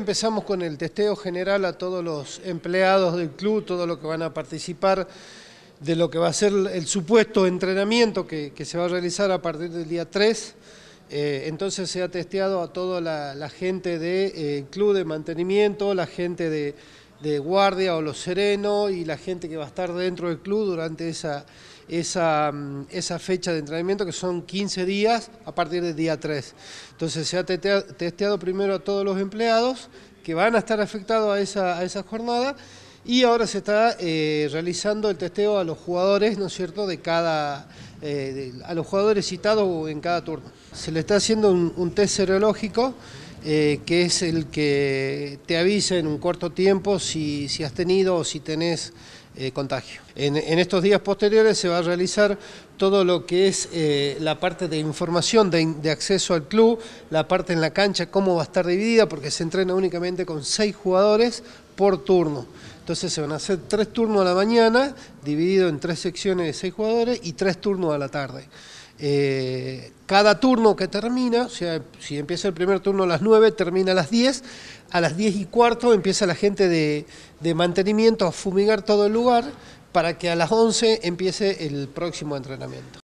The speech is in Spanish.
empezamos con el testeo general a todos los empleados del club, todo lo que van a participar de lo que va a ser el supuesto entrenamiento que, se va a realizar a partir del día 3. Eh, entonces se ha testeado a toda la, gente del eh, club de mantenimiento, la gente de de guardia o los serenos y la gente que va a estar dentro del club durante esa, esa, mm, fecha de entrenamiento, que son 15 días a partir del día 3. Entonces se ha testeado primero a todos los empleados que van a estar afectados a esa, a jornada y ahora se está eh, realizando el testeo a los jugadores, ¿no es cierto?, de cada, eh, a los jugadores citados en cada turno. Se le está haciendo un, un test serológico eh, que es el que te avisa en un corto tiempo si, si has tenido o si tenés eh, contagio. En, estos días posteriores se va a realizar todo lo que es eh, la parte de información de, acceso al club, la parte en la cancha, cómo va a estar dividida, porque se entrena únicamente con seis jugadores por turno. Entonces se van a hacer tres turnos a la mañana, dividido en tres secciones de seis jugadores, y tres turnos a la tarde. Eh, cada turno que termina, o sea, si empieza el primer turno a las 9, termina a las 10, a las 10 y cuarto empieza la gente de, de mantenimiento a fumigar todo el lugar para que a las 11 empiece el próximo entrenamiento.